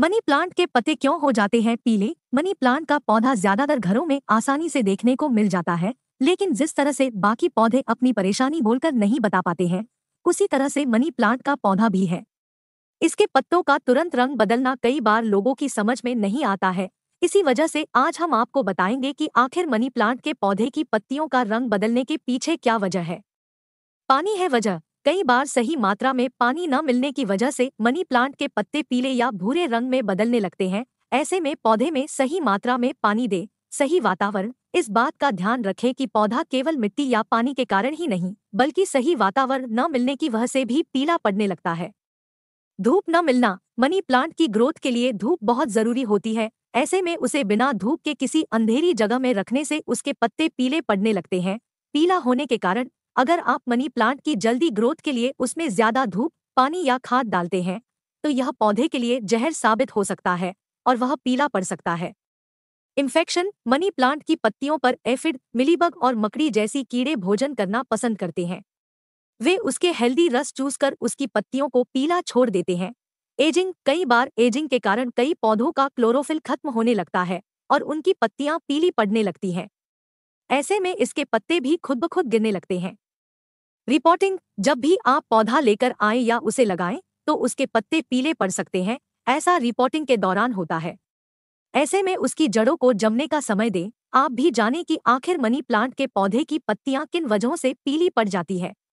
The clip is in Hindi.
मनी प्लांट के पत्ते क्यों हो जाते हैं पीले मनी प्लांट का पौधा ज्यादातर घरों में आसानी से देखने को मिल जाता है लेकिन जिस तरह से बाकी पौधे अपनी परेशानी बोलकर नहीं बता पाते हैं उसी तरह से मनी प्लांट का पौधा भी है इसके पत्तों का तुरंत रंग बदलना कई बार लोगों की समझ में नहीं आता है इसी वजह से आज हम आपको बताएंगे कि आखिर मनी प्लांट के पौधे की पत्तियों का रंग बदलने के पीछे क्या वजह है पानी है वजह कई बार सही मात्रा में पानी न मिलने की वजह से मनी प्लांट के पत्ते पीले या भूरे रंग में बदलने लगते हैं ऐसे में पौधे में सही मात्रा में पानी दे सही वातावरण इस बात का ध्यान रखें कि पौधा केवल मिट्टी या पानी के कारण ही नहीं बल्कि सही वातावरण न मिलने की वजह से भी पीला पड़ने लगता है धूप न मिलना मनी प्लांट की ग्रोथ के लिए धूप बहुत जरूरी होती है ऐसे में उसे बिना धूप के किसी अंधेरी जगह में रखने से उसके पत्ते पीले पड़ने लगते हैं पीला होने के कारण अगर आप मनी प्लांट की जल्दी ग्रोथ के लिए उसमें ज्यादा धूप पानी या खाद डालते हैं तो यह पौधे के लिए जहर साबित हो सकता है और वह पीला पड़ सकता है इन्फेक्शन मनी प्लांट की पत्तियों पर एफिड मिलीबग और मकड़ी जैसी कीड़े भोजन करना पसंद करते हैं वे उसके हेल्दी रस चूस कर उसकी पत्तियों को पीला छोड़ देते हैं एजिंग कई बार एजिंग के कारण कई पौधों का क्लोरोफिल खत्म होने लगता है और उनकी पत्तियां पीली पड़ने लगती हैं ऐसे में इसके पत्ते भी खुद ब खुद गिरने लगते हैं रिपोर्टिंग जब भी आप पौधा लेकर आए या उसे लगाएं तो उसके पत्ते पीले पड़ सकते हैं ऐसा रिपोर्टिंग के दौरान होता है ऐसे में उसकी जड़ों को जमने का समय दें आप भी जाने कि आखिर मनी प्लांट के पौधे की पत्तियां किन वजहों से पीली पड़ जाती है